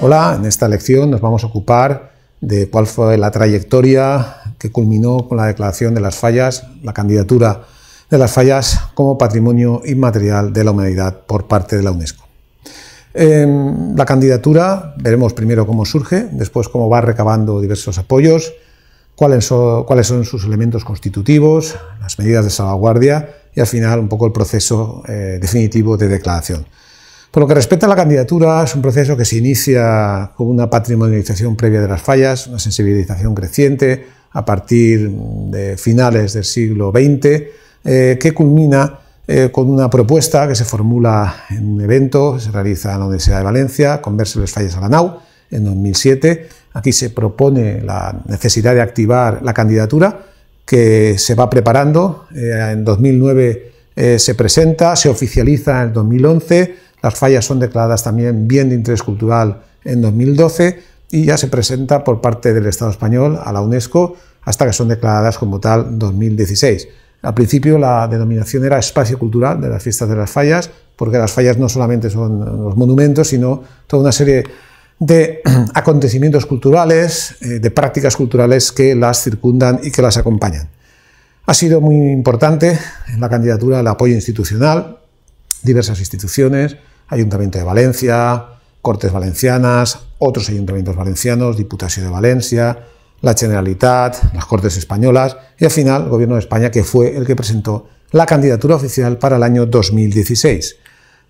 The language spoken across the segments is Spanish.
Hola, en esta lección nos vamos a ocupar de cuál fue la trayectoria que culminó con la declaración de las fallas, la candidatura de las fallas como patrimonio inmaterial de la humanidad por parte de la UNESCO. Em, la candidatura, veremos primero cómo surge, después cómo va recabando diversos apoyos, cuáles son, sus elementos constitutivos, las medidas de salvaguardia y al final un poco el proceso eh, definitivo de declaración. Por lo que respecta a la candidatura, es un proceso que se inicia con una patrimonialización previa de las fallas, una sensibilización creciente a partir de finales del siglo XX, eh, que culmina eh, con una propuesta que se formula en un evento, se realiza en la Universidad de Valencia, Converse las fallas a la nau, en 2007. Aquí se propone la necesidad de activar la candidatura que se va preparando. Eh, en 2009 se presenta, se oficializa en el 2011 las fallas son declaradas también bien de interés cultural en 2012 y ya se presenta por parte del Estado español a la UNESCO hasta que son declaradas como tal 2016. Al principio la denominación era espacio cultural de las fiestas de las fallas, porque las fallas no solamente son los monumentos, sino toda una serie de acontecimientos culturales, eh, de prácticas culturales que las circundan y que las acompañan. Ha sido muy importante en la candidatura el apoyo institucional, diversas instituciones, Ayuntamiento de Valencia, Cortes Valencianas, otros ayuntamientos valencianos, Diputación de Valencia, la Generalitat, las Cortes Españolas y al final el Gobierno de España, que fue el que presentó la candidatura oficial para el año 2016.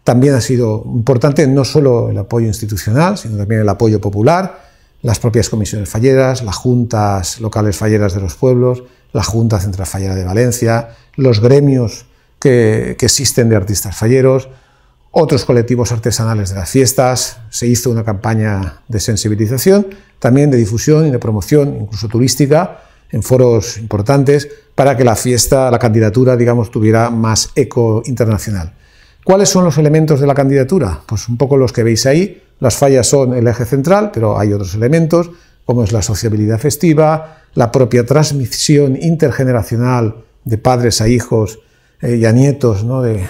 También ha sido importante no solo el apoyo institucional, sino también el apoyo popular, las propias comisiones falleras, las juntas locales falleras de los pueblos, la Junta Central Fallera de Valencia, los gremios que, existen de artistas falleros, otros colectivos artesanales de las fiestas, se hizo una campaña de sensibilización, también de difusión y de promoción, incluso turística, en foros importantes, para que la fiesta, la candidatura, digamos, tuviera más eco internacional. ¿Cuáles son los elementos de la candidatura? Pues un poco los que veis ahí. Las fallas son el eje central, pero hay otros elementos, como es la sociabilidad festiva, la propia transmisión intergeneracional de padres a hijos eh, ya nietos de,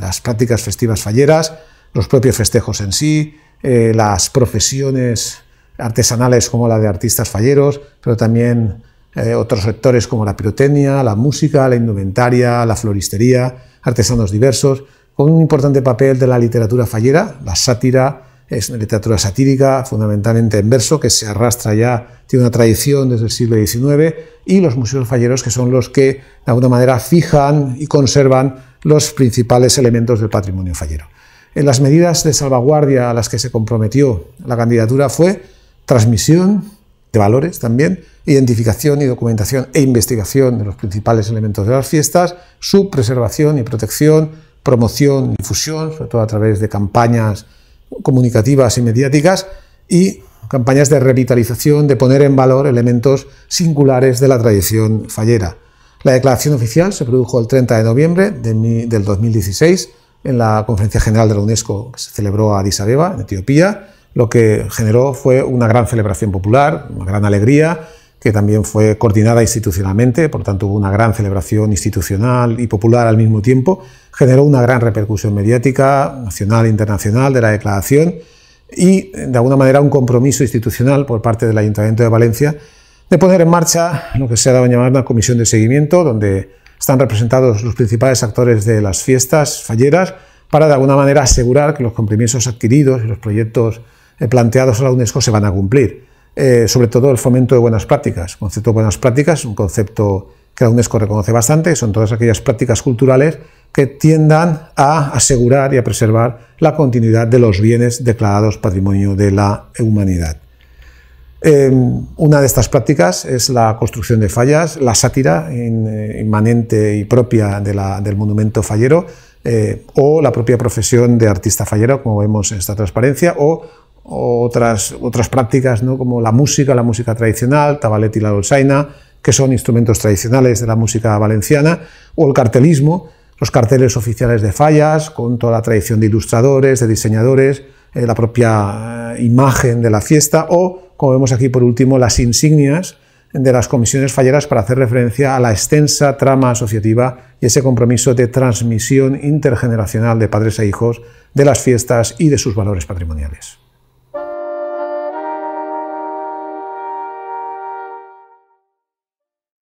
las prácticas festivas falleras, los propios festejos en sí, eh, las profesiones artesanales como la de artistas falleros, pero también eh, otros sectores como la pirotecnia, la música, la indumentaria, la floristería, artesanos diversos, con un importante papel de la literatura fallera, la sátira, es una literatura satírica, fundamentalmente en verso, que se arrastra ya, tiene una tradición desde el siglo XIX, y los museos falleros, que son los que de alguna manera fijan y conservan los principales elementos del patrimonio fallero. En las medidas de salvaguardia a las que se comprometió la candidatura fue transmisión de valores también, identificación y documentación e investigación de los principales elementos de las fiestas, su preservación y protección, promoción y difusión, sobre todo a través de campañas comunicativas y mediáticas y campañas de revitalización, de poner en valor elementos singulares de la tradición fallera. La declaración oficial se produjo el 30 de noviembre del 2016 en la Conferencia General de la UNESCO que se celebró a Addis Abeba, en Etiopía, lo que generó fue una gran celebración popular, una gran alegría que también fue coordinada institucionalmente, por tanto hubo una gran celebración institucional y popular al mismo tiempo, generó una gran repercusión mediática, nacional e internacional, de la declaración y, de alguna manera, un compromiso institucional por parte del Ayuntamiento de Valencia de poner en marcha lo que se ha dado a llamar una comisión de seguimiento, donde están representados los principales actores de las fiestas falleras, para de alguna manera asegurar que los compromisos adquiridos y los proyectos eh, planteados a la UNESCO se van a cumplir. Eh, sobre todo el fomento de buenas prácticas. El concepto de buenas prácticas, un concepto que la UNESCO reconoce bastante, son todas aquellas prácticas culturales que tiendan a asegurar y a preservar la continuidad de los bienes declarados patrimonio de la humanidad. Em, una de estas prácticas es la construcción de fallas, la sátira eh, inmanente y propia del monumento fallero, eh, o la propia profesión de artista fallero, como vemos en esta transparencia, o otras, otras prácticas como la música, la música tradicional, tabalet y la dolzaina, que son instrumentos tradicionales de la música valenciana, o el cartelismo, los carteles oficiales de fallas, con toda la tradición de ilustradores, de diseñadores, eh, la propia eh, imagen de la fiesta, o, como vemos aquí por último, las insignias de las comisiones falleras para hacer referencia a la extensa trama asociativa y ese compromiso de transmisión intergeneracional de padres e hijos de las fiestas y de sus valores patrimoniales.